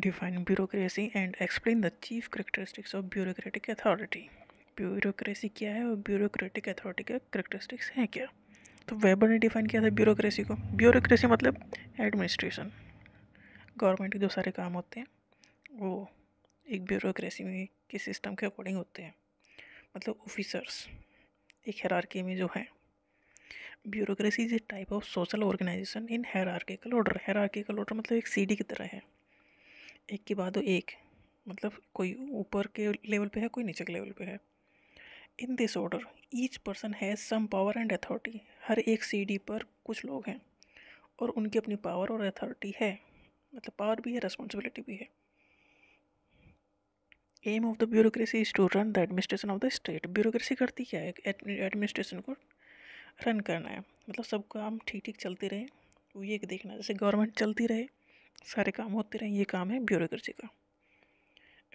define bureaucracy and explain the chief characteristics of bureaucratic authority bureaucracy क्या है और bureaucratic authority का characteristics हैं क्या तो वेबर ने डिफाइन किया था ब्यूरोक्रेसी को ब्यूरोक्रेसी मतलब एडमिनिस्ट्रेशन गवर्नमेंट के जो सारे काम होते हैं वो एक ब्यूरोक्रेसी में के सिस्टम के अकॉर्डिंग होते हैं मतलब ऑफिसर्स एक हेरारकी में जो है bureaucracy is a type of social organisation in hierarchical order hierarchical order मतलब एक सीडी की तरह है एक के बाद एक मतलब कोई ऊपर के लेवल पे है कोई नीचे के लेवल पे है in this order each person has some power and authority हर एक सीडी पर कुछ लोग हैं और उनकी अपनी पावर और अथॉरिटी है मतलब पावर भी है रेस्पॉन्सिबिलिटी भी है aim of the bureaucracy is to run the administration of the state bureaucracy करती क्या है एडमिनिस्ट्रेशन को रन करना है मतलब सब काम ठीक ठीक चलते रहे वो ये देखना जैसे गवर्नमेंट चलती रहे सारे काम होते रहें ये काम है ब्यूरोक्रेसी का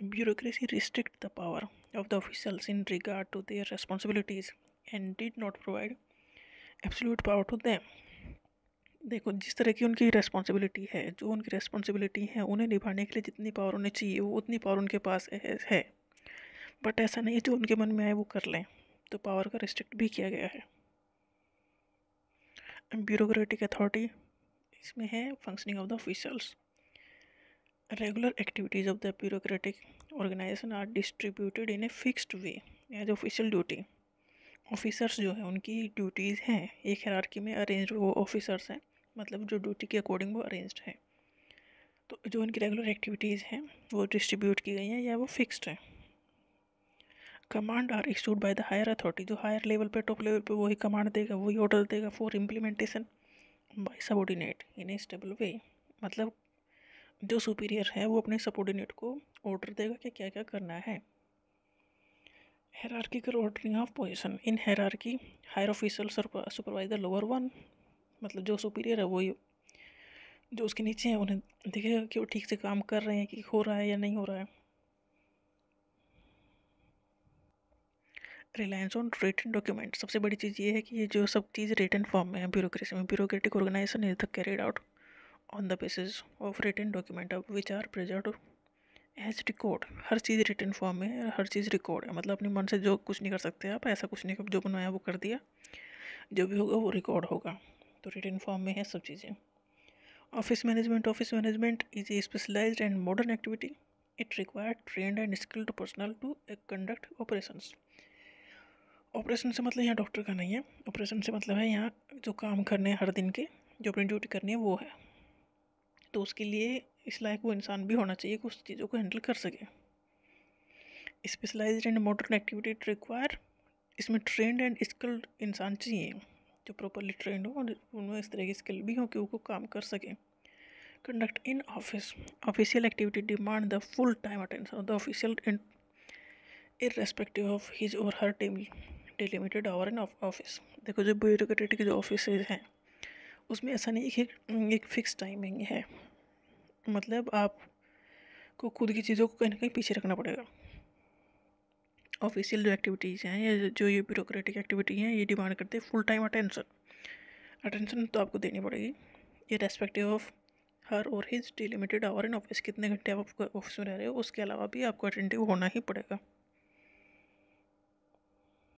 bureaucracy restrict the power of the officials in regard to their responsibilities and did not provide absolute power to them देखो जिस तरह की उनकी रेस्पॉन्सिबिलिटी है जो उनकी रेस्पॉन्सिबिलिटी है उन्हें निभाने के लिए जितनी पावर उन्हें चाहिए वो उतनी पावर उनके पास है बट ऐसा नहीं जो उनके मन में आए वो कर लें तो पावर का रिस्ट्रिक्ट भी किया गया है ब्यूरोक्रेटिक अथॉरिटी इसमें है functioning of the officials regular activities of the bureaucratic organisation are distributed in a fixed way as official duty officers जो है उनकी ड्यूटीज़ हैं एक हरारकी में अरेंज वो ऑफिसर्स हैं मतलब जो ड्यूटी के अकॉर्डिंग वो अरेंज है तो जो उनकी रेगुलर एक्टिविटीज़ हैं वो डिस्ट्रीब्यूट की गई हैं या वो फिक्स्ड हैं command are issued by the higher authority जो हायर लेवल पे टॉप लेवल पे वही कमांड देगा वही ऑर्डर देगा for implementation by subordinate in a stable way मतलब जो सुपीरियर है वो अपने सबॉर्डिनेट को ऑर्डर देगा कि क्या क्या करना है hierarchical ordering of position in hierarchy higher official supervisor lower one मतलब जो सुपीरियर है वही जो उसके नीचे है उन्हें देखेगा कि वो ठीक से काम कर रहे हैं कि हो रहा है या नहीं हो रहा है रिलायंस ऑन रिटर्न डॉक्यूमेंट सबसे बड़ी चीज़ ये है कि ये जो सब चीज़ रिटर्न फॉर्म में है ब्यूरोक्रेसी में bureaucratic organisation is the carried out on the basis of written document अब which are preserved as record हर चीज़ रिटर्न फॉर्म में है हर चीज़ रिकॉर्ड है मतलब अपने मन से जो कुछ नहीं कर सकते आप ऐसा कुछ नहीं जो बनाया वो कर दिया जो भी होगा वो रिकॉर्ड होगा तो रिटर्न फॉर्म में है सब चीज़ें office management office management is a specialise and modern activity it require trained and skilled personnel to conduct operations operation से मतलब यहाँ डॉक्टर का नहीं है ऑपरेशन से मतलब है यहाँ जो काम करने हैं हर दिन के जो अपनी ड्यूटी करनी है वो है तो उसके लिए इस लायक वो इंसान भी होना चाहिए कि उस चीज़ों को हैंडल कर सके specialise and modern activity require इसमें ट्रेंड एंड स्किल्ड इंसान चाहिए जो प्रॉपरली ट्रेंड हो और उनमें इस तरह की स्किल भी हो कि वो काम कर सकें conduct in office official activity demand the full time attention of the official in irrespective of his और her team limited hour and office देखो जो ब्यूरोक्रेट के जो ऑफिस हैं उसमें ऐसा नहीं कि एक फिक्स टाइमिंग है मतलब आपको खुद की चीज़ों को कहीं ना कहीं पीछे रखना पड़ेगा ऑफिशियल जो एक्टिविटीज़ हैं या जो ये ब्यूरोक्रेटिक एक्टिविटी हैं ये डिमांड करते हैं फुल टाइम अटेंशन अटेंशन तो आपको देनी पड़ेगी ये रेस्पेक्टिव ऑफ हर और his delimited hour in office कितने घंटे आप ऑफिस में रह रहे हो उसके अलावा भी आपको अटेंटिव होना ही पड़ेगा